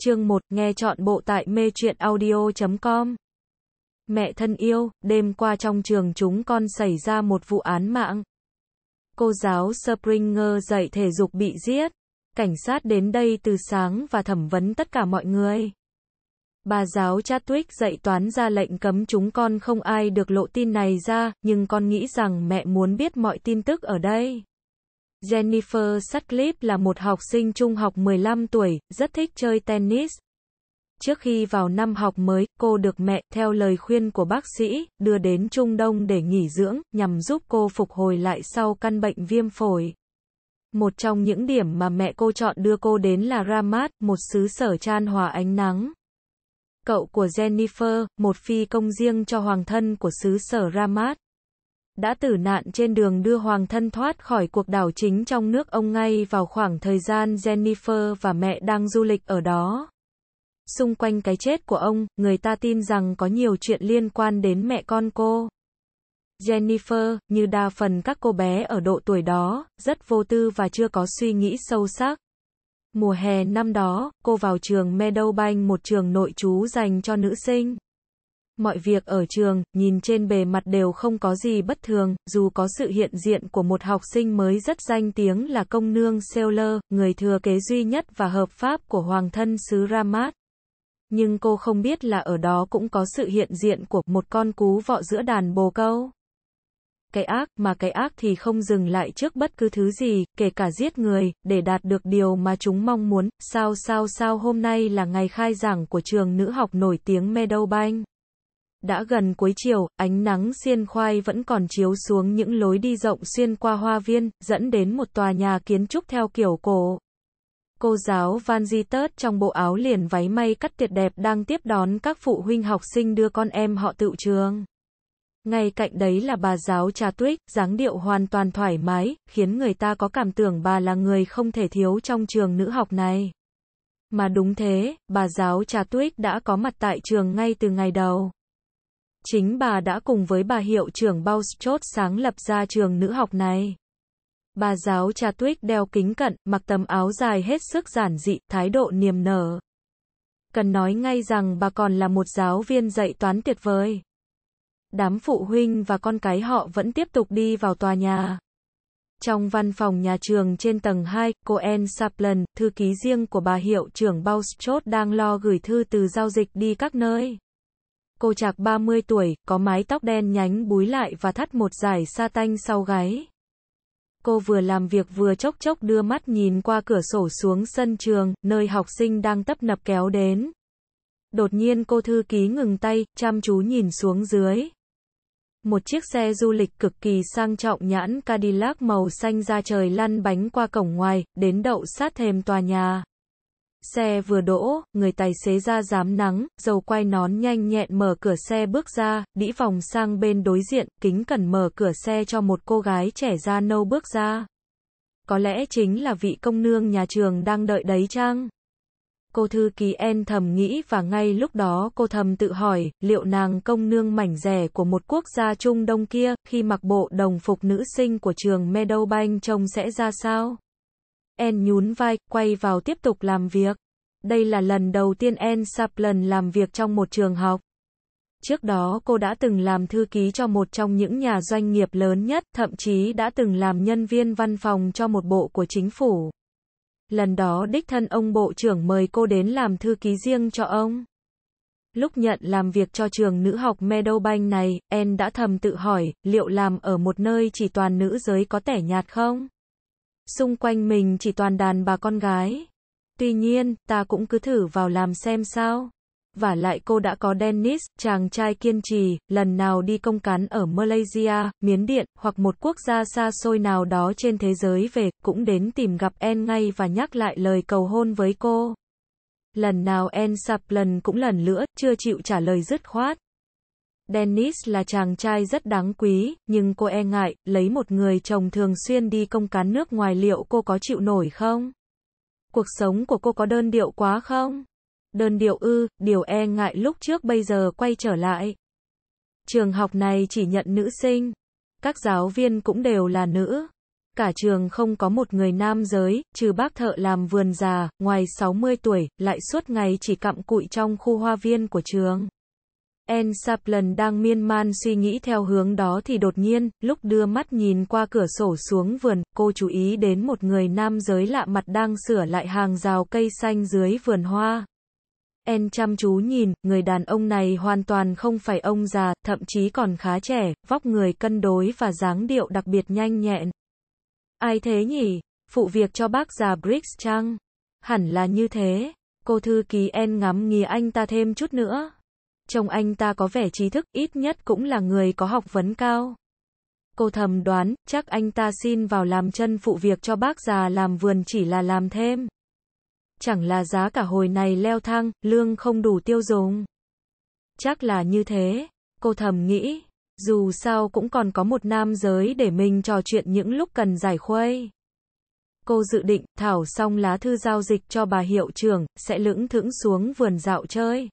chương 1, nghe chọn bộ tại mê truyện audio.com. Mẹ thân yêu, đêm qua trong trường chúng con xảy ra một vụ án mạng. Cô giáo Springer dạy thể dục bị giết. Cảnh sát đến đây từ sáng và thẩm vấn tất cả mọi người. Bà giáo Chadwick dạy toán ra lệnh cấm chúng con không ai được lộ tin này ra, nhưng con nghĩ rằng mẹ muốn biết mọi tin tức ở đây. Jennifer Sutcliffe là một học sinh trung học 15 tuổi, rất thích chơi tennis. Trước khi vào năm học mới, cô được mẹ, theo lời khuyên của bác sĩ, đưa đến Trung Đông để nghỉ dưỡng, nhằm giúp cô phục hồi lại sau căn bệnh viêm phổi. Một trong những điểm mà mẹ cô chọn đưa cô đến là Ramat, một xứ sở chan hòa ánh nắng. Cậu của Jennifer, một phi công riêng cho hoàng thân của xứ sở Ramat đã tử nạn trên đường đưa hoàng thân thoát khỏi cuộc đảo chính trong nước ông ngay vào khoảng thời gian Jennifer và mẹ đang du lịch ở đó. Xung quanh cái chết của ông, người ta tin rằng có nhiều chuyện liên quan đến mẹ con cô. Jennifer, như đa phần các cô bé ở độ tuổi đó, rất vô tư và chưa có suy nghĩ sâu sắc. Mùa hè năm đó, cô vào trường Meadowbank một trường nội trú dành cho nữ sinh. Mọi việc ở trường, nhìn trên bề mặt đều không có gì bất thường, dù có sự hiện diện của một học sinh mới rất danh tiếng là công nương Seoler, người thừa kế duy nhất và hợp pháp của hoàng thân xứ Ramat. Nhưng cô không biết là ở đó cũng có sự hiện diện của một con cú vọ giữa đàn bồ câu. Cái ác, mà cái ác thì không dừng lại trước bất cứ thứ gì, kể cả giết người, để đạt được điều mà chúng mong muốn. Sao sao sao hôm nay là ngày khai giảng của trường nữ học nổi tiếng Meadowbank. Đã gần cuối chiều, ánh nắng xiên khoai vẫn còn chiếu xuống những lối đi rộng xuyên qua hoa viên, dẫn đến một tòa nhà kiến trúc theo kiểu cổ. Cô giáo Van Di Tớt trong bộ áo liền váy may cắt tiệt đẹp đang tiếp đón các phụ huynh học sinh đưa con em họ tự trường. Ngay cạnh đấy là bà giáo Cha Tuyết, dáng điệu hoàn toàn thoải mái, khiến người ta có cảm tưởng bà là người không thể thiếu trong trường nữ học này. Mà đúng thế, bà giáo Cha Tuyết đã có mặt tại trường ngay từ ngày đầu. Chính bà đã cùng với bà hiệu trưởng Bao sáng lập ra trường nữ học này. Bà giáo cha tuyết đeo kính cận, mặc tấm áo dài hết sức giản dị, thái độ niềm nở. Cần nói ngay rằng bà còn là một giáo viên dạy toán tuyệt vời. Đám phụ huynh và con cái họ vẫn tiếp tục đi vào tòa nhà. Trong văn phòng nhà trường trên tầng 2, cô Anne Saplan, thư ký riêng của bà hiệu trưởng Bao đang lo gửi thư từ giao dịch đi các nơi cô chạc 30 tuổi, có mái tóc đen nhánh búi lại và thắt một dải sa tanh sau gáy. Cô vừa làm việc vừa chốc chốc đưa mắt nhìn qua cửa sổ xuống sân trường, nơi học sinh đang tấp nập kéo đến. Đột nhiên cô thư ký ngừng tay, chăm chú nhìn xuống dưới. Một chiếc xe du lịch cực kỳ sang trọng nhãn Cadillac màu xanh ra trời lăn bánh qua cổng ngoài, đến đậu sát thềm tòa nhà. Xe vừa đỗ, người tài xế ra dám nắng, dầu quay nón nhanh nhẹn mở cửa xe bước ra, đĩ vòng sang bên đối diện, kính cẩn mở cửa xe cho một cô gái trẻ da nâu bước ra. Có lẽ chính là vị công nương nhà trường đang đợi đấy chăng? Cô thư ký En thầm nghĩ và ngay lúc đó cô thầm tự hỏi, liệu nàng công nương mảnh rẻ của một quốc gia Trung Đông kia, khi mặc bộ đồng phục nữ sinh của trường Meadowbank trông sẽ ra sao? En nhún vai, quay vào tiếp tục làm việc. Đây là lần đầu tiên En Saplan làm việc trong một trường học. Trước đó cô đã từng làm thư ký cho một trong những nhà doanh nghiệp lớn nhất, thậm chí đã từng làm nhân viên văn phòng cho một bộ của chính phủ. Lần đó đích thân ông bộ trưởng mời cô đến làm thư ký riêng cho ông. Lúc nhận làm việc cho trường nữ học Meadowbank này, En đã thầm tự hỏi, liệu làm ở một nơi chỉ toàn nữ giới có tẻ nhạt không? xung quanh mình chỉ toàn đàn bà con gái. Tuy nhiên, ta cũng cứ thử vào làm xem sao. Và lại cô đã có Dennis, chàng trai kiên trì, lần nào đi công cán ở Malaysia, Miến Điện, hoặc một quốc gia xa xôi nào đó trên thế giới về, cũng đến tìm gặp En ngay và nhắc lại lời cầu hôn với cô. Lần nào En sập lần cũng lần nữa, chưa chịu trả lời dứt khoát. Dennis là chàng trai rất đáng quý, nhưng cô e ngại, lấy một người chồng thường xuyên đi công cán nước ngoài liệu cô có chịu nổi không? Cuộc sống của cô có đơn điệu quá không? Đơn điệu ư, điều e ngại lúc trước bây giờ quay trở lại. Trường học này chỉ nhận nữ sinh. Các giáo viên cũng đều là nữ. Cả trường không có một người nam giới, trừ bác thợ làm vườn già, ngoài 60 tuổi, lại suốt ngày chỉ cặm cụi trong khu hoa viên của trường. En Saplan đang miên man suy nghĩ theo hướng đó thì đột nhiên, lúc đưa mắt nhìn qua cửa sổ xuống vườn, cô chú ý đến một người nam giới lạ mặt đang sửa lại hàng rào cây xanh dưới vườn hoa. En chăm chú nhìn, người đàn ông này hoàn toàn không phải ông già, thậm chí còn khá trẻ, vóc người cân đối và dáng điệu đặc biệt nhanh nhẹn. Ai thế nhỉ? Phụ việc cho bác già Briggs chăng? Hẳn là như thế. Cô thư ký En ngắm nghía anh ta thêm chút nữa trông anh ta có vẻ trí thức, ít nhất cũng là người có học vấn cao. Cô thầm đoán, chắc anh ta xin vào làm chân phụ việc cho bác già làm vườn chỉ là làm thêm. Chẳng là giá cả hồi này leo thang, lương không đủ tiêu dùng. Chắc là như thế, cô thầm nghĩ, dù sao cũng còn có một nam giới để mình trò chuyện những lúc cần giải khuây. Cô dự định, thảo xong lá thư giao dịch cho bà hiệu trưởng, sẽ lững thững xuống vườn dạo chơi.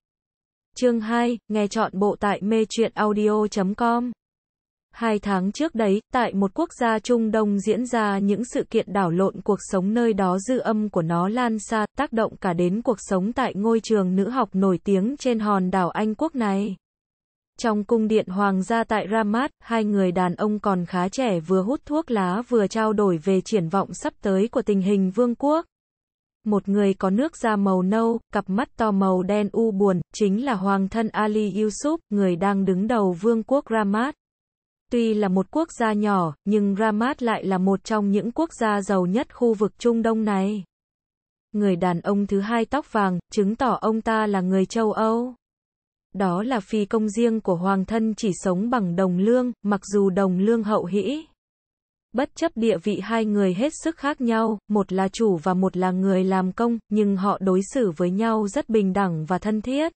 Chương 2, nghe chọn bộ tại mê truyện audio.com. Hai tháng trước đấy, tại một quốc gia Trung Đông diễn ra những sự kiện đảo lộn cuộc sống nơi đó dư âm của nó lan xa, tác động cả đến cuộc sống tại ngôi trường nữ học nổi tiếng trên hòn đảo Anh quốc này. Trong cung điện hoàng gia tại Ramat, hai người đàn ông còn khá trẻ vừa hút thuốc lá vừa trao đổi về triển vọng sắp tới của tình hình vương quốc một người có nước da màu nâu, cặp mắt to màu đen u buồn, chính là hoàng thân Ali Yusuf, người đang đứng đầu vương quốc Ramat. Tuy là một quốc gia nhỏ, nhưng Ramat lại là một trong những quốc gia giàu nhất khu vực Trung Đông này. Người đàn ông thứ hai tóc vàng, chứng tỏ ông ta là người châu Âu. Đó là phi công riêng của hoàng thân chỉ sống bằng đồng lương, mặc dù đồng lương hậu hĩ. Bất chấp địa vị hai người hết sức khác nhau, một là chủ và một là người làm công, nhưng họ đối xử với nhau rất bình đẳng và thân thiết.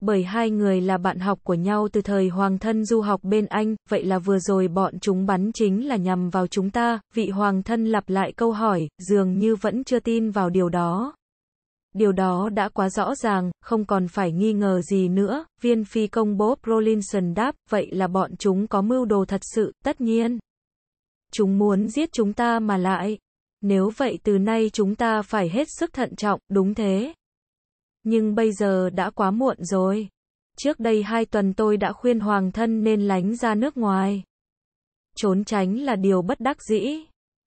Bởi hai người là bạn học của nhau từ thời hoàng thân du học bên Anh, vậy là vừa rồi bọn chúng bắn chính là nhằm vào chúng ta, vị hoàng thân lặp lại câu hỏi, dường như vẫn chưa tin vào điều đó. Điều đó đã quá rõ ràng, không còn phải nghi ngờ gì nữa, viên phi công Bob Rollinson đáp, vậy là bọn chúng có mưu đồ thật sự, tất nhiên. Chúng muốn giết chúng ta mà lại. Nếu vậy từ nay chúng ta phải hết sức thận trọng, đúng thế. Nhưng bây giờ đã quá muộn rồi. Trước đây hai tuần tôi đã khuyên hoàng thân nên lánh ra nước ngoài. Trốn tránh là điều bất đắc dĩ.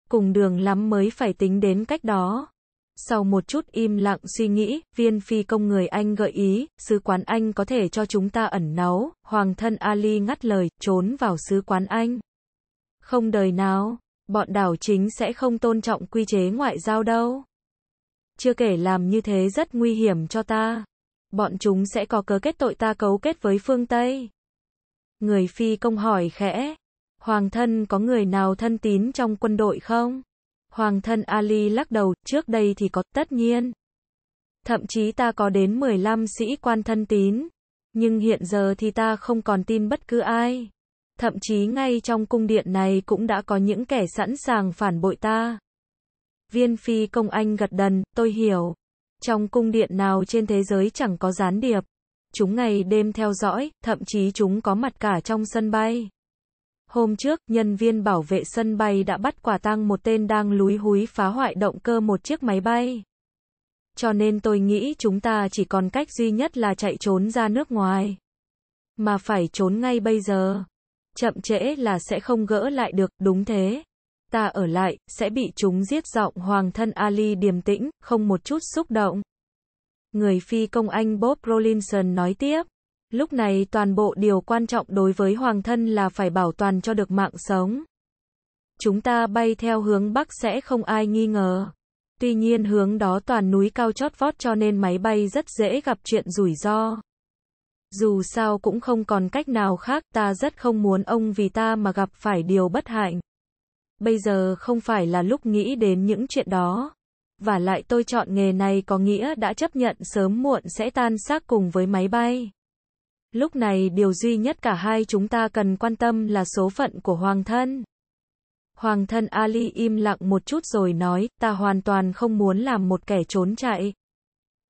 Cùng đường lắm mới phải tính đến cách đó. Sau một chút im lặng suy nghĩ, viên phi công người Anh gợi ý, sứ quán Anh có thể cho chúng ta ẩn náu, hoàng thân Ali ngắt lời, trốn vào sứ quán Anh. Không đời nào, bọn đảo chính sẽ không tôn trọng quy chế ngoại giao đâu. Chưa kể làm như thế rất nguy hiểm cho ta. Bọn chúng sẽ có cớ kết tội ta cấu kết với phương Tây. Người phi công hỏi khẽ. Hoàng thân có người nào thân tín trong quân đội không? Hoàng thân Ali lắc đầu, trước đây thì có, tất nhiên. Thậm chí ta có đến 15 sĩ quan thân tín. Nhưng hiện giờ thì ta không còn tin bất cứ ai. Thậm chí ngay trong cung điện này cũng đã có những kẻ sẵn sàng phản bội ta. Viên phi công anh gật đần, tôi hiểu. Trong cung điện nào trên thế giới chẳng có gián điệp. Chúng ngày đêm theo dõi, thậm chí chúng có mặt cả trong sân bay. Hôm trước, nhân viên bảo vệ sân bay đã bắt quả tang một tên đang lúi húi phá hoại động cơ một chiếc máy bay. Cho nên tôi nghĩ chúng ta chỉ còn cách duy nhất là chạy trốn ra nước ngoài. Mà phải trốn ngay bây giờ chậm trễ là sẽ không gỡ lại được, đúng thế. Ta ở lại, sẽ bị chúng giết giọng hoàng thân Ali điềm tĩnh, không một chút xúc động. Người phi công Anh Bob Rollinson nói tiếp. Lúc này toàn bộ điều quan trọng đối với hoàng thân là phải bảo toàn cho được mạng sống. Chúng ta bay theo hướng Bắc sẽ không ai nghi ngờ. Tuy nhiên hướng đó toàn núi cao chót vót cho nên máy bay rất dễ gặp chuyện rủi ro. Dù sao cũng không còn cách nào khác, ta rất không muốn ông vì ta mà gặp phải điều bất hạnh. Bây giờ không phải là lúc nghĩ đến những chuyện đó. Và lại tôi chọn nghề này có nghĩa đã chấp nhận sớm muộn sẽ tan xác cùng với máy bay. Lúc này điều duy nhất cả hai chúng ta cần quan tâm là số phận của Hoàng thân. Hoàng thân Ali im lặng một chút rồi nói, ta hoàn toàn không muốn làm một kẻ trốn chạy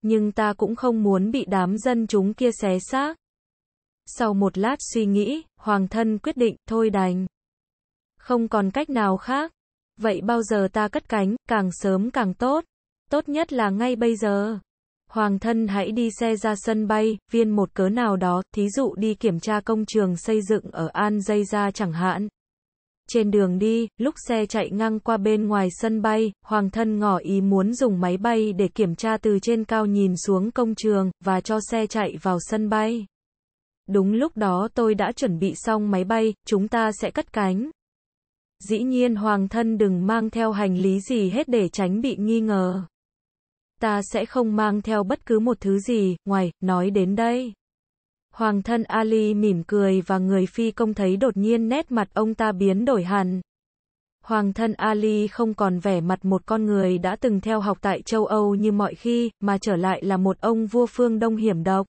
nhưng ta cũng không muốn bị đám dân chúng kia xé xác. Sau một lát suy nghĩ, hoàng thân quyết định, thôi đành. Không còn cách nào khác. Vậy bao giờ ta cất cánh, càng sớm càng tốt. Tốt nhất là ngay bây giờ. Hoàng thân hãy đi xe ra sân bay, viên một cớ nào đó, thí dụ đi kiểm tra công trường xây dựng ở An Dây gia chẳng hạn. Trên đường đi, lúc xe chạy ngang qua bên ngoài sân bay, Hoàng thân ngỏ ý muốn dùng máy bay để kiểm tra từ trên cao nhìn xuống công trường, và cho xe chạy vào sân bay. Đúng lúc đó tôi đã chuẩn bị xong máy bay, chúng ta sẽ cất cánh. Dĩ nhiên Hoàng thân đừng mang theo hành lý gì hết để tránh bị nghi ngờ. Ta sẽ không mang theo bất cứ một thứ gì, ngoài, nói đến đây. Hoàng thân Ali mỉm cười và người phi công thấy đột nhiên nét mặt ông ta biến đổi hẳn. Hoàng thân Ali không còn vẻ mặt một con người đã từng theo học tại châu Âu như mọi khi, mà trở lại là một ông vua phương Đông hiểm độc.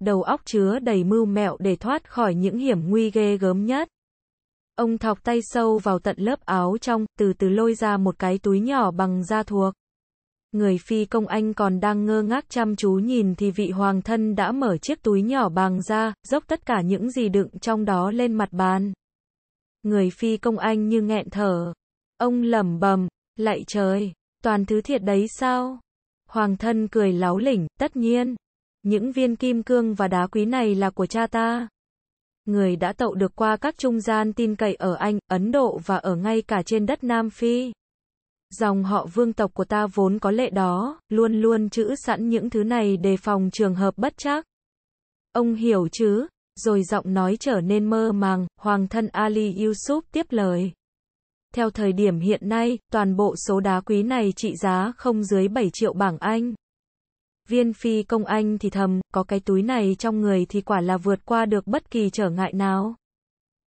Đầu óc chứa đầy mưu mẹo để thoát khỏi những hiểm nguy ghê gớm nhất. Ông thọc tay sâu vào tận lớp áo trong, từ từ lôi ra một cái túi nhỏ bằng da thuộc người phi công Anh còn đang ngơ ngác chăm chú nhìn thì vị hoàng thân đã mở chiếc túi nhỏ bằng ra, dốc tất cả những gì đựng trong đó lên mặt bàn. Người phi công Anh như nghẹn thở. Ông lẩm bẩm, lại trời, toàn thứ thiệt đấy sao? Hoàng thân cười láo lỉnh, tất nhiên. Những viên kim cương và đá quý này là của cha ta. Người đã tậu được qua các trung gian tin cậy ở Anh, Ấn Độ và ở ngay cả trên đất Nam Phi. Dòng họ vương tộc của ta vốn có lệ đó, luôn luôn chữ sẵn những thứ này đề phòng trường hợp bất chắc. Ông hiểu chứ? Rồi giọng nói trở nên mơ màng, hoàng thân Ali Yusuf tiếp lời. Theo thời điểm hiện nay, toàn bộ số đá quý này trị giá không dưới 7 triệu bảng Anh. Viên phi công Anh thì thầm, có cái túi này trong người thì quả là vượt qua được bất kỳ trở ngại nào.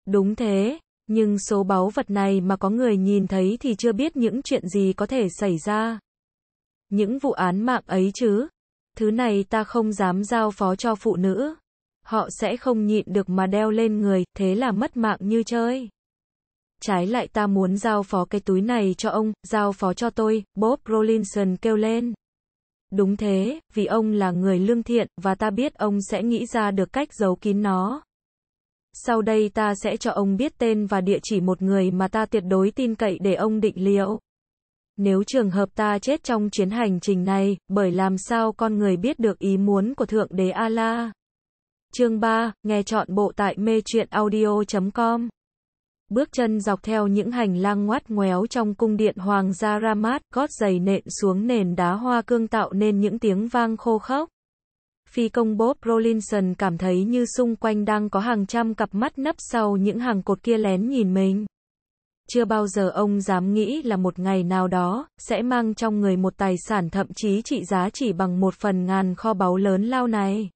Đúng thế, nhưng số báu vật này mà có người nhìn thấy thì chưa biết những chuyện gì có thể xảy ra. Những vụ án mạng ấy chứ. Thứ này ta không dám giao phó cho phụ nữ. Họ sẽ không nhịn được mà đeo lên người, thế là mất mạng như chơi. Trái lại ta muốn giao phó cái túi này cho ông, giao phó cho tôi, Bob Rollinson kêu lên. Đúng thế, vì ông là người lương thiện, và ta biết ông sẽ nghĩ ra được cách giấu kín nó. Sau đây ta sẽ cho ông biết tên và địa chỉ một người mà ta tuyệt đối tin cậy để ông định liệu. Nếu trường hợp ta chết trong chuyến hành trình này, bởi làm sao con người biết được ý muốn của Thượng Đế A-La? Chương 3, nghe chọn bộ tại mê truyện audio.com Bước chân dọc theo những hành lang ngoắt ngoéo trong cung điện hoàng gia Ramat, gót giày nện xuống nền đá hoa cương tạo nên những tiếng vang khô khốc. Phi công Bob Rollinson cảm thấy như xung quanh đang có hàng trăm cặp mắt nấp sau những hàng cột kia lén nhìn mình. Chưa bao giờ ông dám nghĩ là một ngày nào đó, sẽ mang trong người một tài sản thậm chí trị giá chỉ bằng một phần ngàn kho báu lớn lao này.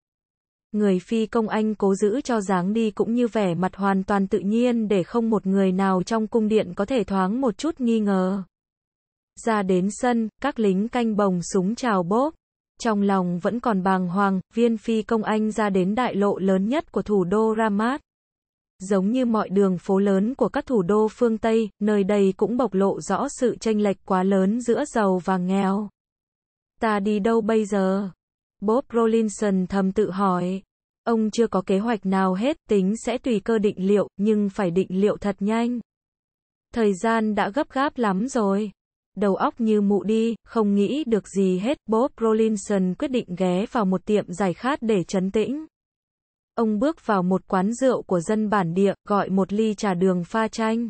Người phi công Anh cố giữ cho dáng đi cũng như vẻ mặt hoàn toàn tự nhiên để không một người nào trong cung điện có thể thoáng một chút nghi ngờ. Ra đến sân, các lính canh bồng súng chào Bob. Trong lòng vẫn còn bàng hoàng, viên phi công anh ra đến đại lộ lớn nhất của thủ đô Ramat. Giống như mọi đường phố lớn của các thủ đô phương Tây, nơi đây cũng bộc lộ rõ sự chênh lệch quá lớn giữa giàu và nghèo. Ta đi đâu bây giờ? Bob Rollinson thầm tự hỏi. Ông chưa có kế hoạch nào hết, tính sẽ tùy cơ định liệu, nhưng phải định liệu thật nhanh. Thời gian đã gấp gáp lắm rồi đầu óc như mụ đi, không nghĩ được gì hết, Bob Rollinson quyết định ghé vào một tiệm giải khát để chấn tĩnh. Ông bước vào một quán rượu của dân bản địa, gọi một ly trà đường pha chanh.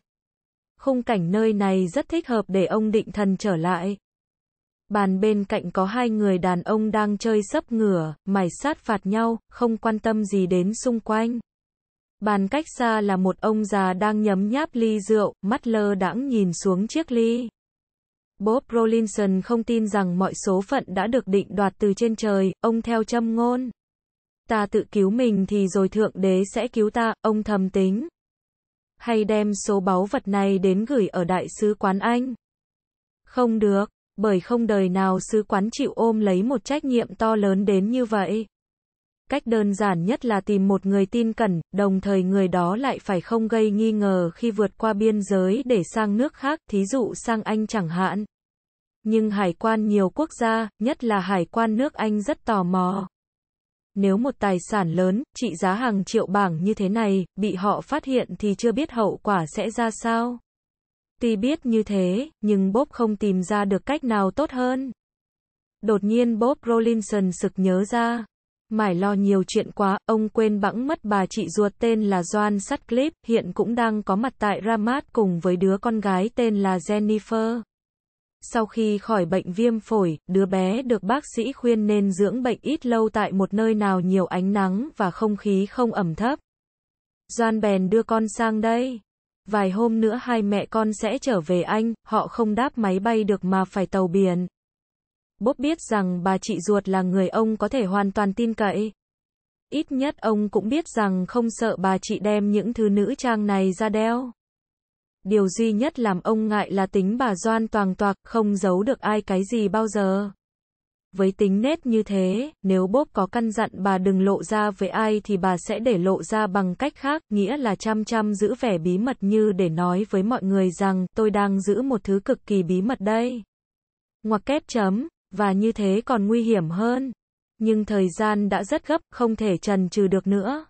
Khung cảnh nơi này rất thích hợp để ông định thần trở lại. Bàn bên cạnh có hai người đàn ông đang chơi sấp ngửa, mày sát phạt nhau, không quan tâm gì đến xung quanh. Bàn cách xa là một ông già đang nhấm nháp ly rượu, mắt lơ đãng nhìn xuống chiếc ly. Bob Rollinson không tin rằng mọi số phận đã được định đoạt từ trên trời, ông theo châm ngôn. Ta tự cứu mình thì rồi Thượng Đế sẽ cứu ta, ông thầm tính. Hay đem số báu vật này đến gửi ở Đại sứ quán Anh? Không được, bởi không đời nào sứ quán chịu ôm lấy một trách nhiệm to lớn đến như vậy. Cách đơn giản nhất là tìm một người tin cẩn, đồng thời người đó lại phải không gây nghi ngờ khi vượt qua biên giới để sang nước khác, thí dụ sang Anh chẳng hạn. Nhưng hải quan nhiều quốc gia, nhất là hải quan nước Anh rất tò mò. Nếu một tài sản lớn, trị giá hàng triệu bảng như thế này, bị họ phát hiện thì chưa biết hậu quả sẽ ra sao. Tuy biết như thế, nhưng Bob không tìm ra được cách nào tốt hơn. Đột nhiên Bob Rollinson sực nhớ ra. Mải lo nhiều chuyện quá, ông quên bẵng mất bà chị ruột tên là Joan Sutcliffe, hiện cũng đang có mặt tại Ramat cùng với đứa con gái tên là Jennifer. Sau khi khỏi bệnh viêm phổi, đứa bé được bác sĩ khuyên nên dưỡng bệnh ít lâu tại một nơi nào nhiều ánh nắng và không khí không ẩm thấp. Doan bèn đưa con sang đây. Vài hôm nữa hai mẹ con sẽ trở về Anh, họ không đáp máy bay được mà phải tàu biển. Bob biết rằng bà chị ruột là người ông có thể hoàn toàn tin cậy. Ít nhất ông cũng biết rằng không sợ bà chị đem những thứ nữ trang này ra đeo. Điều duy nhất làm ông ngại là tính bà Doan toàn toạc, không giấu được ai cái gì bao giờ. Với tính nết như thế, nếu Bob có căn dặn bà đừng lộ ra với ai thì bà sẽ để lộ ra bằng cách khác, nghĩa là chăm chăm giữ vẻ bí mật như để nói với mọi người rằng tôi đang giữ một thứ cực kỳ bí mật đây. Ngoặc kép chấm và như thế còn nguy hiểm hơn. Nhưng thời gian đã rất gấp, không thể trần trừ được nữa.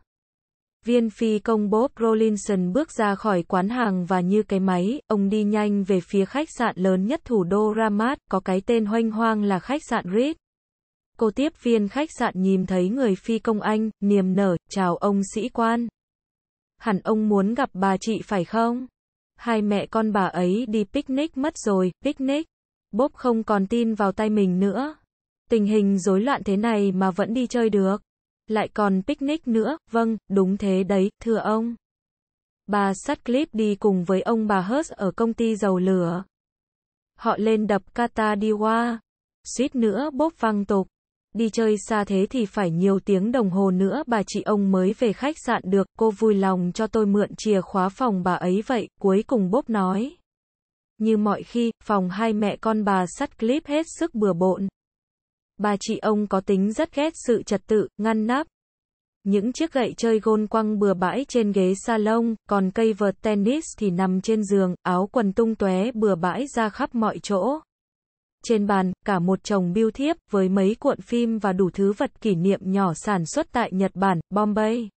Viên phi công Bob Rollinson bước ra khỏi quán hàng và như cái máy, ông đi nhanh về phía khách sạn lớn nhất thủ đô Ramat, có cái tên hoanh hoang là khách sạn Ritz. Cô tiếp viên khách sạn nhìn thấy người phi công Anh, niềm nở, chào ông sĩ quan. Hẳn ông muốn gặp bà chị phải không? Hai mẹ con bà ấy đi picnic mất rồi, picnic. Bob không còn tin vào tay mình nữa. Tình hình rối loạn thế này mà vẫn đi chơi được. Lại còn picnic nữa, vâng, đúng thế đấy, thưa ông. Bà Sutcliffe đi cùng với ông bà Hurst ở công ty dầu lửa. Họ lên đập Kata Catadiwa. Suýt nữa bốp văng tục. Đi chơi xa thế thì phải nhiều tiếng đồng hồ nữa bà chị ông mới về khách sạn được. Cô vui lòng cho tôi mượn chìa khóa phòng bà ấy vậy, cuối cùng bốp nói. Như mọi khi, phòng hai mẹ con bà sắt clip hết sức bừa bộn. Bà chị ông có tính rất ghét sự trật tự, ngăn nắp. Những chiếc gậy chơi gôn quăng bừa bãi trên ghế salon, còn cây vợt tennis thì nằm trên giường, áo quần tung tóe bừa bãi ra khắp mọi chỗ. Trên bàn, cả một chồng biêu thiếp, với mấy cuộn phim và đủ thứ vật kỷ niệm nhỏ sản xuất tại Nhật Bản, Bombay.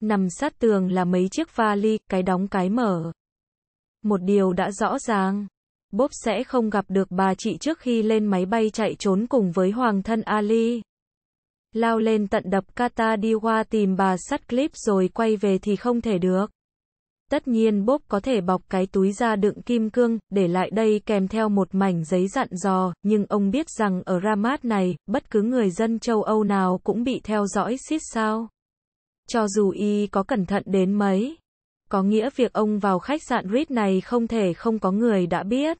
Nằm sát tường là mấy chiếc vali, cái đóng cái mở. Một điều đã rõ ràng, Bob sẽ không gặp được bà chị trước khi lên máy bay chạy trốn cùng với hoàng thân Ali. Lao lên tận đập Kata đi qua tìm bà sắt clip rồi quay về thì không thể được. Tất nhiên Bob có thể bọc cái túi ra đựng kim cương, để lại đây kèm theo một mảnh giấy dặn dò, nhưng ông biết rằng ở Ramat này, bất cứ người dân châu Âu nào cũng bị theo dõi xít sao. Cho dù y có cẩn thận đến mấy có nghĩa việc ông vào khách sạn Ritz này không thể không có người đã biết.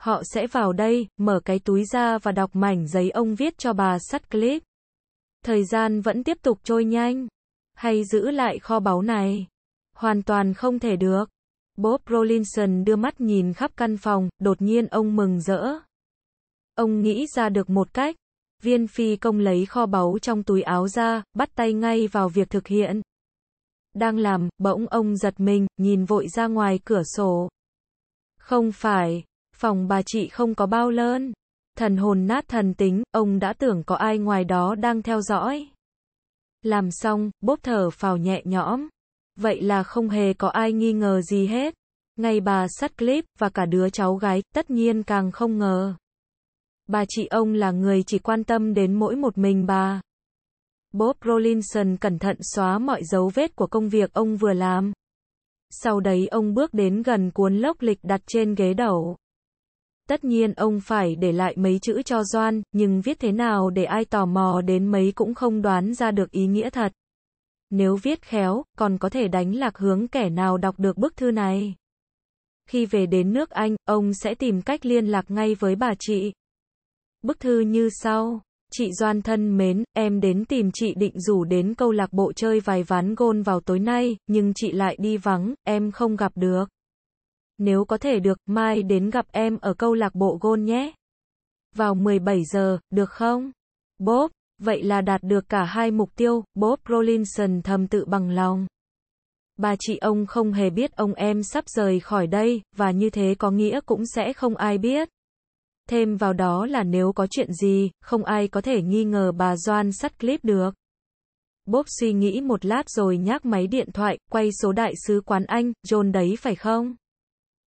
Họ sẽ vào đây, mở cái túi ra và đọc mảnh giấy ông viết cho bà Sutcliffe. Thời gian vẫn tiếp tục trôi nhanh. Hay giữ lại kho báu này? Hoàn toàn không thể được. Bob Rollinson đưa mắt nhìn khắp căn phòng, đột nhiên ông mừng rỡ. Ông nghĩ ra được một cách. Viên phi công lấy kho báu trong túi áo ra, bắt tay ngay vào việc thực hiện đang làm, bỗng ông giật mình, nhìn vội ra ngoài cửa sổ. Không phải, phòng bà chị không có bao lớn. Thần hồn nát thần tính, ông đã tưởng có ai ngoài đó đang theo dõi. Làm xong, bốp thở phào nhẹ nhõm. Vậy là không hề có ai nghi ngờ gì hết. Ngay bà sắt clip, và cả đứa cháu gái, tất nhiên càng không ngờ. Bà chị ông là người chỉ quan tâm đến mỗi một mình bà. Bob Rollinson cẩn thận xóa mọi dấu vết của công việc ông vừa làm. Sau đấy ông bước đến gần cuốn lốc lịch đặt trên ghế đầu. Tất nhiên ông phải để lại mấy chữ cho Doan, nhưng viết thế nào để ai tò mò đến mấy cũng không đoán ra được ý nghĩa thật. Nếu viết khéo, còn có thể đánh lạc hướng kẻ nào đọc được bức thư này. Khi về đến nước Anh, ông sẽ tìm cách liên lạc ngay với bà chị. Bức thư như sau. Chị Doan thân mến, em đến tìm chị định rủ đến câu lạc bộ chơi vài ván gôn vào tối nay, nhưng chị lại đi vắng, em không gặp được. Nếu có thể được, mai đến gặp em ở câu lạc bộ gôn nhé. Vào 17 giờ, được không? Bob, vậy là đạt được cả hai mục tiêu, Bob Rollinson thầm tự bằng lòng. Bà chị ông không hề biết ông em sắp rời khỏi đây, và như thế có nghĩa cũng sẽ không ai biết. Thêm vào đó là nếu có chuyện gì, không ai có thể nghi ngờ bà Doan sắt clip được. Bob suy nghĩ một lát rồi nhác máy điện thoại, quay số đại sứ quán Anh, John đấy phải không?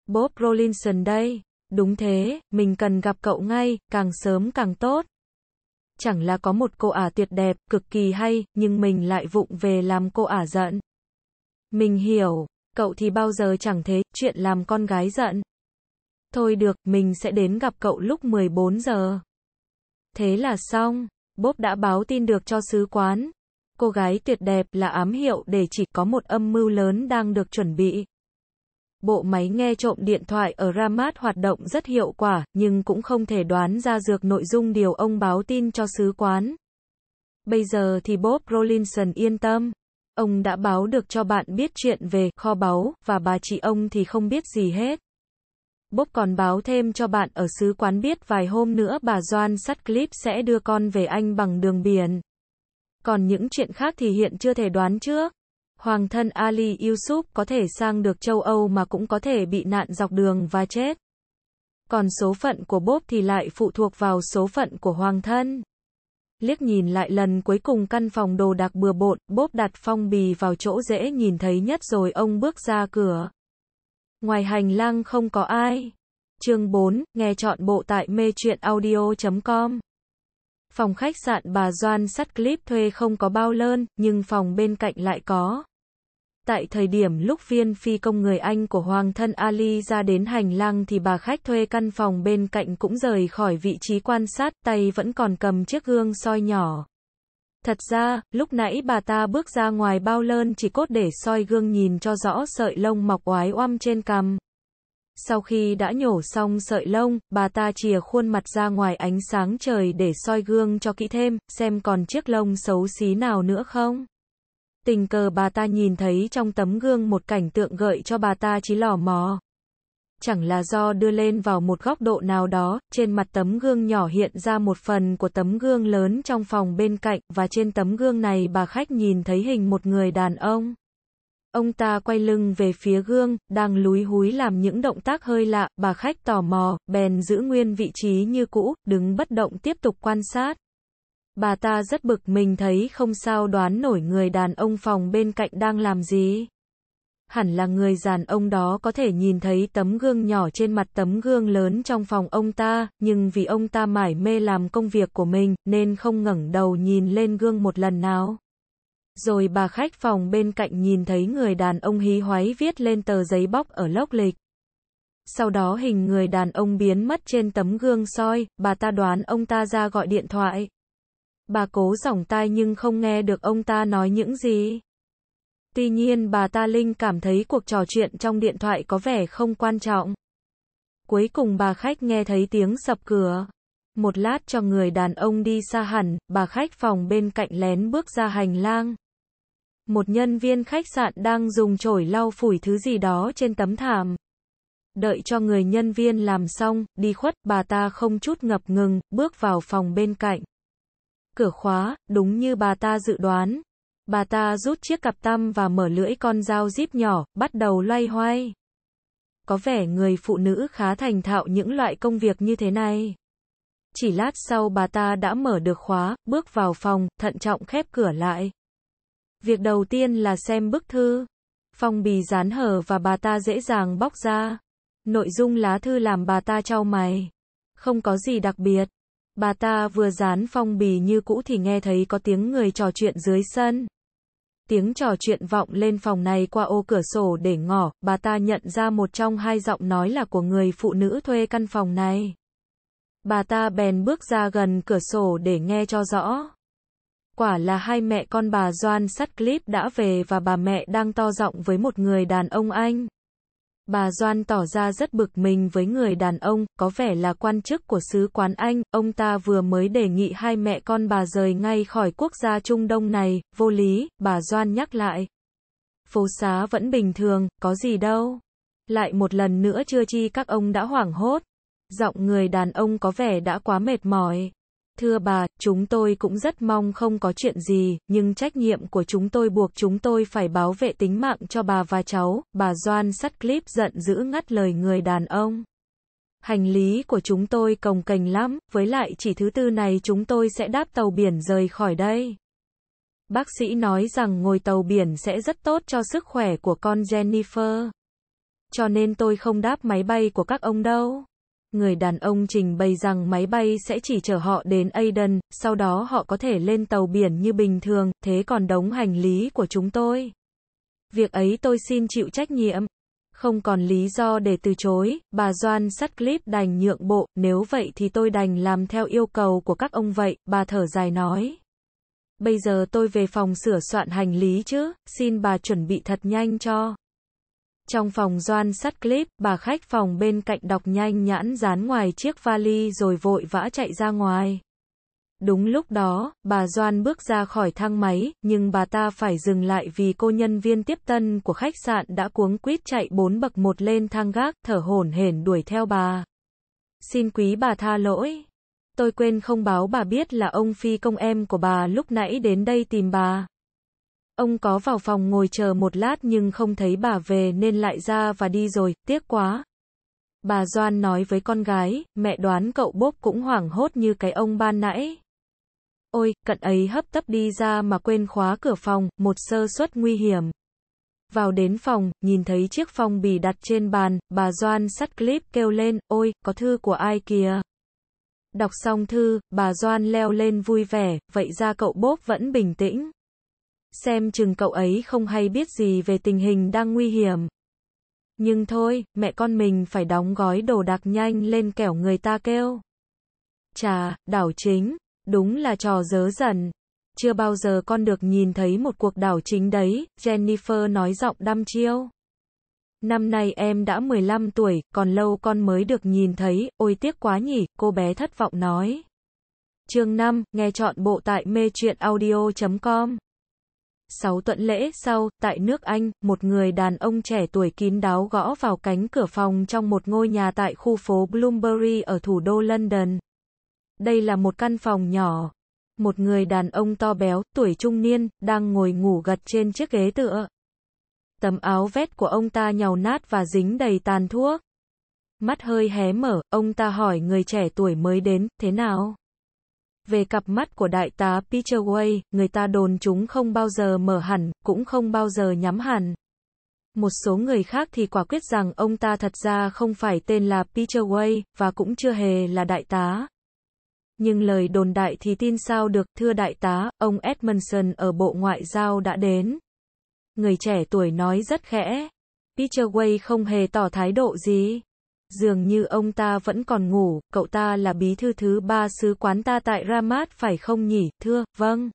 Bob Rollinson đây. Đúng thế, mình cần gặp cậu ngay, càng sớm càng tốt. Chẳng là có một cô ả tuyệt đẹp, cực kỳ hay, nhưng mình lại vụng về làm cô ả giận. Mình hiểu, cậu thì bao giờ chẳng thế, chuyện làm con gái giận. Thôi được, mình sẽ đến gặp cậu lúc 14 giờ. Thế là xong, Bob đã báo tin được cho sứ quán. Cô gái tuyệt đẹp là ám hiệu để chỉ có một âm mưu lớn đang được chuẩn bị. Bộ máy nghe trộm điện thoại ở Ramat hoạt động rất hiệu quả, nhưng cũng không thể đoán ra dược nội dung điều ông báo tin cho sứ quán. Bây giờ thì Bob Rollinson yên tâm. Ông đã báo được cho bạn biết chuyện về kho báu, và bà chị ông thì không biết gì hết. Bốp còn báo thêm cho bạn ở sứ quán biết vài hôm nữa bà Doan sắt clip sẽ đưa con về Anh bằng đường biển. Còn những chuyện khác thì hiện chưa thể đoán trước. Hoàng thân Ali Yusuf có thể sang được châu Âu mà cũng có thể bị nạn dọc đường và chết. Còn số phận của bốp thì lại phụ thuộc vào số phận của hoàng thân. Liếc nhìn lại lần cuối cùng căn phòng đồ đạc bừa bộn, bốp đặt phong bì vào chỗ dễ nhìn thấy nhất rồi ông bước ra cửa. Ngoài hành lang không có ai. Chương 4, nghe chọn bộ tại mê truyện audio.com. Phòng khách sạn bà Doan sắt clip thuê không có bao lơn, nhưng phòng bên cạnh lại có. Tại thời điểm lúc viên phi công người Anh của Hoàng thân Ali ra đến hành lang thì bà khách thuê căn phòng bên cạnh cũng rời khỏi vị trí quan sát, tay vẫn còn cầm chiếc gương soi nhỏ. Thật ra, lúc nãy bà ta bước ra ngoài bao lơn chỉ cốt để soi gương nhìn cho rõ sợi lông mọc oái oăm trên cằm. Sau khi đã nhổ xong sợi lông, bà ta chìa khuôn mặt ra ngoài ánh sáng trời để soi gương cho kỹ thêm, xem còn chiếc lông xấu xí nào nữa không. Tình cờ bà ta nhìn thấy trong tấm gương một cảnh tượng gợi cho bà ta trí lò mò chẳng là do đưa lên vào một góc độ nào đó, trên mặt tấm gương nhỏ hiện ra một phần của tấm gương lớn trong phòng bên cạnh, và trên tấm gương này bà khách nhìn thấy hình một người đàn ông. Ông ta quay lưng về phía gương, đang lúi húi làm những động tác hơi lạ, bà khách tò mò, bèn giữ nguyên vị trí như cũ, đứng bất động tiếp tục quan sát. Bà ta rất bực mình thấy không sao đoán nổi người đàn ông phòng bên cạnh đang làm gì hẳn là người đàn ông đó có thể nhìn thấy tấm gương nhỏ trên mặt tấm gương lớn trong phòng ông ta, nhưng vì ông ta mải mê làm công việc của mình nên không ngẩng đầu nhìn lên gương một lần nào. Rồi bà khách phòng bên cạnh nhìn thấy người đàn ông hí hoáy viết lên tờ giấy bóc ở lốc lịch. Sau đó hình người đàn ông biến mất trên tấm gương soi, bà ta đoán ông ta ra gọi điện thoại. Bà cố giỏng tai nhưng không nghe được ông ta nói những gì. Tuy nhiên bà ta Linh cảm thấy cuộc trò chuyện trong điện thoại có vẻ không quan trọng. Cuối cùng bà khách nghe thấy tiếng sập cửa. Một lát cho người đàn ông đi xa hẳn, bà khách phòng bên cạnh lén bước ra hành lang. Một nhân viên khách sạn đang dùng chổi lau phủi thứ gì đó trên tấm thảm. Đợi cho người nhân viên làm xong, đi khuất, bà ta không chút ngập ngừng, bước vào phòng bên cạnh. Cửa khóa, đúng như bà ta dự đoán, Bà ta rút chiếc cặp tăm và mở lưỡi con dao díp nhỏ, bắt đầu loay hoay. Có vẻ người phụ nữ khá thành thạo những loại công việc như thế này. Chỉ lát sau bà ta đã mở được khóa, bước vào phòng, thận trọng khép cửa lại. Việc đầu tiên là xem bức thư. Phong bì dán hở và bà ta dễ dàng bóc ra. Nội dung lá thư làm bà ta trao mày. Không có gì đặc biệt, Bà ta vừa dán phong bì như cũ thì nghe thấy có tiếng người trò chuyện dưới sân. Tiếng trò chuyện vọng lên phòng này qua ô cửa sổ để ngỏ, bà ta nhận ra một trong hai giọng nói là của người phụ nữ thuê căn phòng này. Bà ta bèn bước ra gần cửa sổ để nghe cho rõ. Quả là hai mẹ con bà Doan sắt clip đã về và bà mẹ đang to giọng với một người đàn ông Anh. Bà Doan tỏ ra rất bực mình với người đàn ông, có vẻ là quan chức của sứ quán Anh, ông ta vừa mới đề nghị hai mẹ con bà rời ngay khỏi quốc gia Trung Đông này, vô lý, bà Doan nhắc lại. Phố xá vẫn bình thường, có gì đâu. Lại một lần nữa chưa chi các ông đã hoảng hốt. Giọng người đàn ông có vẻ đã quá mệt mỏi. Thưa bà, chúng tôi cũng rất mong không có chuyện gì, nhưng trách nhiệm của chúng tôi buộc chúng tôi phải bảo vệ tính mạng cho bà và cháu, bà Doan sắt clip giận dữ ngắt lời người đàn ông. Hành lý của chúng tôi cồng cành lắm, với lại chỉ thứ tư này chúng tôi sẽ đáp tàu biển rời khỏi đây. Bác sĩ nói rằng ngồi tàu biển sẽ rất tốt cho sức khỏe của con Jennifer. Cho nên tôi không đáp máy bay của các ông đâu người đàn ông trình bày rằng máy bay sẽ chỉ chở họ đến Aden, sau đó họ có thể lên tàu biển như bình thường, thế còn đống hành lý của chúng tôi. Việc ấy tôi xin chịu trách nhiệm. Không còn lý do để từ chối, bà Doan clip đành nhượng bộ, nếu vậy thì tôi đành làm theo yêu cầu của các ông vậy, bà thở dài nói. Bây giờ tôi về phòng sửa soạn hành lý chứ, xin bà chuẩn bị thật nhanh cho. Trong phòng doan sắt clip, bà khách phòng bên cạnh đọc nhanh nhãn dán ngoài chiếc vali rồi vội vã chạy ra ngoài. Đúng lúc đó, bà Doan bước ra khỏi thang máy, nhưng bà ta phải dừng lại vì cô nhân viên tiếp tân của khách sạn đã cuống quýt chạy bốn bậc một lên thang gác, thở hổn hển đuổi theo bà. Xin quý bà tha lỗi. Tôi quên không báo bà biết là ông phi công em của bà lúc nãy đến đây tìm bà. Ông có vào phòng ngồi chờ một lát nhưng không thấy bà về nên lại ra và đi rồi, tiếc quá. Bà Doan nói với con gái, mẹ đoán cậu bốp cũng hoảng hốt như cái ông ban nãy. Ôi, cận ấy hấp tấp đi ra mà quên khóa cửa phòng, một sơ suất nguy hiểm. Vào đến phòng, nhìn thấy chiếc phong bì đặt trên bàn, bà Doan sắt clip kêu lên, ôi, có thư của ai kìa. Đọc xong thư, bà Doan leo lên vui vẻ, vậy ra cậu bốp vẫn bình tĩnh xem chừng cậu ấy không hay biết gì về tình hình đang nguy hiểm. Nhưng thôi, mẹ con mình phải đóng gói đồ đạc nhanh lên kẻo người ta kêu. Chà, đảo chính, đúng là trò dớ dần. Chưa bao giờ con được nhìn thấy một cuộc đảo chính đấy, Jennifer nói giọng đăm chiêu. Năm nay em đã 15 tuổi, còn lâu con mới được nhìn thấy, ôi tiếc quá nhỉ, cô bé thất vọng nói. Chương 5, nghe chọn bộ tại mê chuyện audio.com 6 tuần lễ sau, tại nước Anh, một người đàn ông trẻ tuổi kín đáo gõ vào cánh cửa phòng trong một ngôi nhà tại khu phố Bloomsbury ở thủ đô London. Đây là một căn phòng nhỏ. Một người đàn ông to béo, tuổi trung niên, đang ngồi ngủ gật trên chiếc ghế tựa. Tấm áo vét của ông ta nhàu nát và dính đầy tàn thuốc. Mắt hơi hé mở, ông ta hỏi người trẻ tuổi mới đến, thế nào? Về cặp mắt của đại tá Peter Way, người ta đồn chúng không bao giờ mở hẳn, cũng không bao giờ nhắm hẳn. Một số người khác thì quả quyết rằng ông ta thật ra không phải tên là Peter Way, và cũng chưa hề là đại tá. Nhưng lời đồn đại thì tin sao được, thưa đại tá, ông Edmondson ở Bộ Ngoại giao đã đến. Người trẻ tuổi nói rất khẽ. Peter Way không hề tỏ thái độ gì. Dường như ông ta vẫn còn ngủ, cậu ta là bí thư thứ ba sứ quán ta tại Ramat phải không nhỉ, thưa, vâng.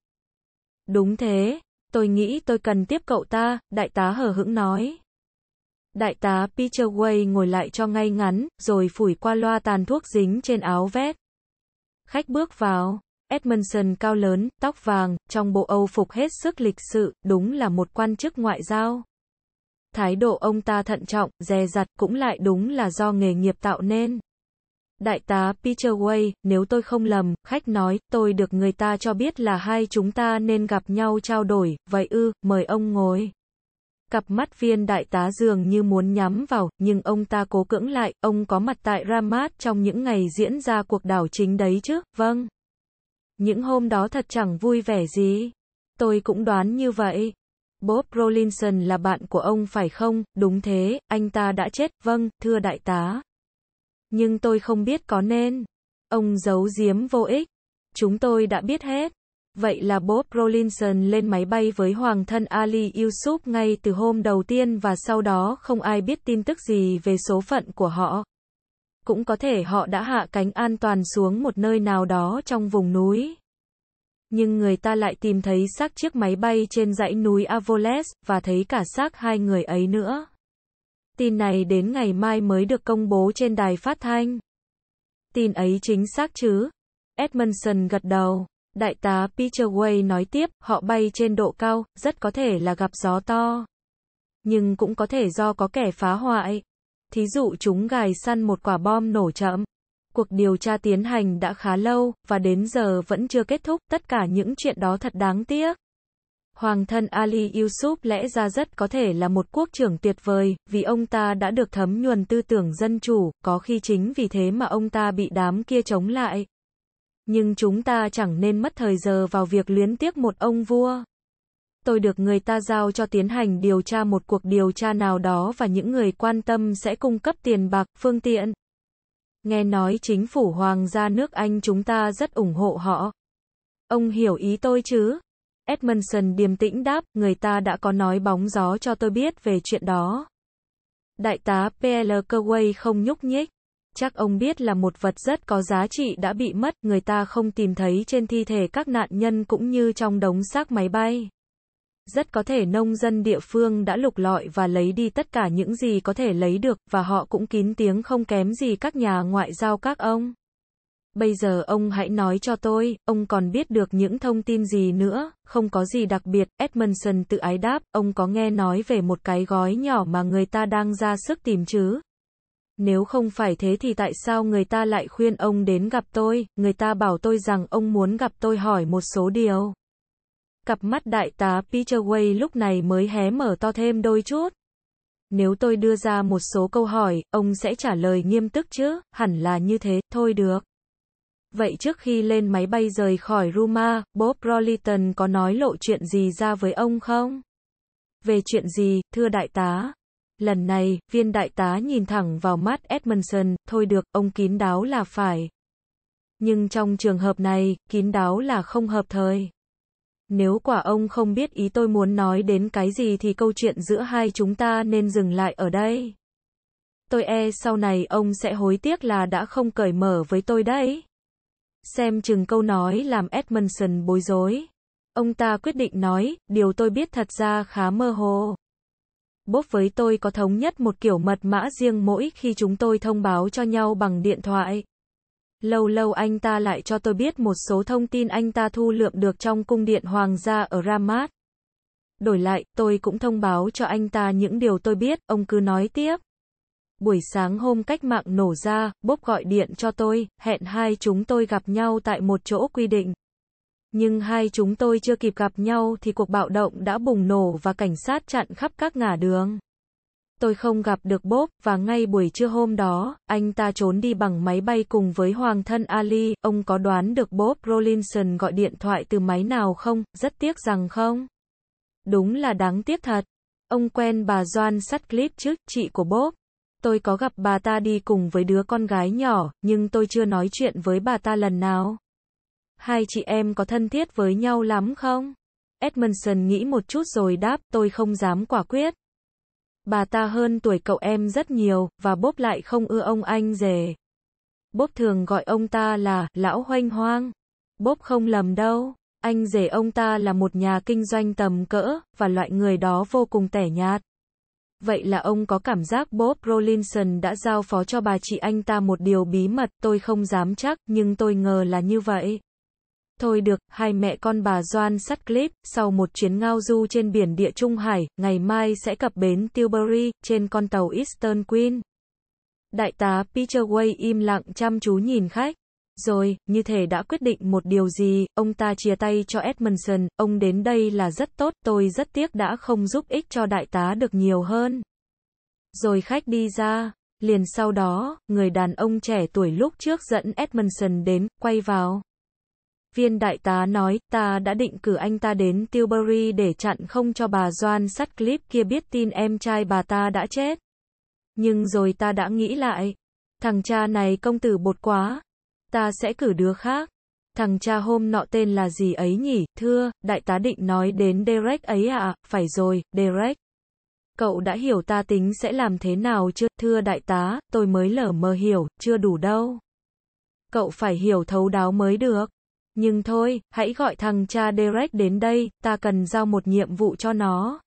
Đúng thế, tôi nghĩ tôi cần tiếp cậu ta, đại tá hờ hững nói. Đại tá Peter Way ngồi lại cho ngay ngắn, rồi phủi qua loa tàn thuốc dính trên áo vét. Khách bước vào. Edmondson cao lớn, tóc vàng, trong bộ Âu phục hết sức lịch sự, đúng là một quan chức ngoại giao thái độ ông ta thận trọng, dè dặt cũng lại đúng là do nghề nghiệp tạo nên. Đại tá Peter Way, nếu tôi không lầm, khách nói, tôi được người ta cho biết là hai chúng ta nên gặp nhau trao đổi, vậy ư, mời ông ngồi. Cặp mắt viên đại tá dường như muốn nhắm vào, nhưng ông ta cố cưỡng lại, ông có mặt tại Ramat trong những ngày diễn ra cuộc đảo chính đấy chứ, vâng. Những hôm đó thật chẳng vui vẻ gì. Tôi cũng đoán như vậy. Bob Rollinson là bạn của ông phải không? Đúng thế, anh ta đã chết, vâng, thưa đại tá. Nhưng tôi không biết có nên. Ông giấu giếm vô ích. Chúng tôi đã biết hết. Vậy là Bob Rollinson lên máy bay với hoàng thân Ali Yusuf ngay từ hôm đầu tiên và sau đó không ai biết tin tức gì về số phận của họ. Cũng có thể họ đã hạ cánh an toàn xuống một nơi nào đó trong vùng núi nhưng người ta lại tìm thấy xác chiếc máy bay trên dãy núi Avoles, và thấy cả xác hai người ấy nữa. Tin này đến ngày mai mới được công bố trên đài phát thanh. Tin ấy chính xác chứ? Edmondson gật đầu. Đại tá Peter Way nói tiếp, họ bay trên độ cao, rất có thể là gặp gió to. Nhưng cũng có thể do có kẻ phá hoại. Thí dụ chúng gài săn một quả bom nổ chậm cuộc điều tra tiến hành đã khá lâu, và đến giờ vẫn chưa kết thúc, tất cả những chuyện đó thật đáng tiếc. Hoàng thân Ali Yusuf lẽ ra rất có thể là một quốc trưởng tuyệt vời, vì ông ta đã được thấm nhuần tư tưởng dân chủ, có khi chính vì thế mà ông ta bị đám kia chống lại. Nhưng chúng ta chẳng nên mất thời giờ vào việc luyến tiếc một ông vua. Tôi được người ta giao cho tiến hành điều tra một cuộc điều tra nào đó và những người quan tâm sẽ cung cấp tiền bạc, phương tiện, Nghe nói chính phủ hoàng gia nước Anh chúng ta rất ủng hộ họ. Ông hiểu ý tôi chứ? Edmondson điềm tĩnh đáp, người ta đã có nói bóng gió cho tôi biết về chuyện đó. Đại tá PL Kerway không nhúc nhích. Chắc ông biết là một vật rất có giá trị đã bị mất, người ta không tìm thấy trên thi thể các nạn nhân cũng như trong đống xác máy bay rất có thể nông dân địa phương đã lục lọi và lấy đi tất cả những gì có thể lấy được, và họ cũng kín tiếng không kém gì các nhà ngoại giao các ông. Bây giờ ông hãy nói cho tôi, ông còn biết được những thông tin gì nữa, không có gì đặc biệt, Edmondson tự ái đáp, ông có nghe nói về một cái gói nhỏ mà người ta đang ra sức tìm chứ? Nếu không phải thế thì tại sao người ta lại khuyên ông đến gặp tôi, người ta bảo tôi rằng ông muốn gặp tôi hỏi một số điều. Cặp mắt đại tá Peter Way lúc này mới hé mở to thêm đôi chút. Nếu tôi đưa ra một số câu hỏi, ông sẽ trả lời nghiêm túc chứ, hẳn là như thế, thôi được. Vậy trước khi lên máy bay rời khỏi Ruma, Bob Broliton có nói lộ chuyện gì ra với ông không? Về chuyện gì, thưa đại tá? Lần này, viên đại tá nhìn thẳng vào mắt Edmondson, thôi được, ông kín đáo là phải. Nhưng trong trường hợp này, kín đáo là không hợp thời. Nếu quả ông không biết ý tôi muốn nói đến cái gì thì câu chuyện giữa hai chúng ta nên dừng lại ở đây. Tôi e sau này ông sẽ hối tiếc là đã không cởi mở với tôi đấy. Xem chừng câu nói làm Edmondson bối rối. Ông ta quyết định nói, điều tôi biết thật ra khá mơ hồ. Bốp với tôi có thống nhất một kiểu mật mã riêng mỗi khi chúng tôi thông báo cho nhau bằng điện thoại. Lâu lâu anh ta lại cho tôi biết một số thông tin anh ta thu lượm được trong cung điện hoàng gia ở Ramat. Đổi lại, tôi cũng thông báo cho anh ta những điều tôi biết, ông cứ nói tiếp. Buổi sáng hôm cách mạng nổ ra, bốp gọi điện cho tôi, hẹn hai chúng tôi gặp nhau tại một chỗ quy định. Nhưng hai chúng tôi chưa kịp gặp nhau thì cuộc bạo động đã bùng nổ và cảnh sát chặn khắp các ngả đường tôi không gặp được Bob, và ngay buổi trưa hôm đó, anh ta trốn đi bằng máy bay cùng với hoàng thân Ali, ông có đoán được Bob Rollinson gọi điện thoại từ máy nào không, rất tiếc rằng không. Đúng là đáng tiếc thật. Ông quen bà Joan Sutcliffe trước chị của Bob. Tôi có gặp bà ta đi cùng với đứa con gái nhỏ, nhưng tôi chưa nói chuyện với bà ta lần nào. Hai chị em có thân thiết với nhau lắm không? Edmondson nghĩ một chút rồi đáp, tôi không dám quả quyết. Bà ta hơn tuổi cậu em rất nhiều, và Bốp lại không ưa ông anh rể. Bốp thường gọi ông ta là, lão hoanh hoang. Bốp không lầm đâu. Anh rể ông ta là một nhà kinh doanh tầm cỡ, và loại người đó vô cùng tẻ nhạt. Vậy là ông có cảm giác Bob Rollinson đã giao phó cho bà chị anh ta một điều bí mật tôi không dám chắc, nhưng tôi ngờ là như vậy. Thôi được, hai mẹ con bà Doan sắt clip, sau một chuyến ngao du trên biển địa Trung Hải, ngày mai sẽ cập bến Tilbury, trên con tàu Eastern Queen. Đại tá Peter Way im lặng chăm chú nhìn khách. Rồi, như thể đã quyết định một điều gì, ông ta chia tay cho Edmondson, ông đến đây là rất tốt, tôi rất tiếc đã không giúp ích cho đại tá được nhiều hơn. Rồi khách đi ra, liền sau đó, người đàn ông trẻ tuổi lúc trước dẫn Edmondson đến, quay vào viên đại tá nói, ta đã định cử anh ta đến Tilbury để chặn không cho bà Doan sắt clip kia biết tin em trai bà ta đã chết. Nhưng rồi ta đã nghĩ lại, thằng cha này công tử bột quá, ta sẽ cử đứa khác. Thằng cha hôm nọ tên là gì ấy nhỉ, thưa, đại tá định nói đến Derek ấy à, phải rồi, Derek. Cậu đã hiểu ta tính sẽ làm thế nào chưa, thưa đại tá, tôi mới lở mơ hiểu, chưa đủ đâu. Cậu phải hiểu thấu đáo mới được. Nhưng thôi, hãy gọi thằng cha Derek đến đây, ta cần giao một nhiệm vụ cho nó.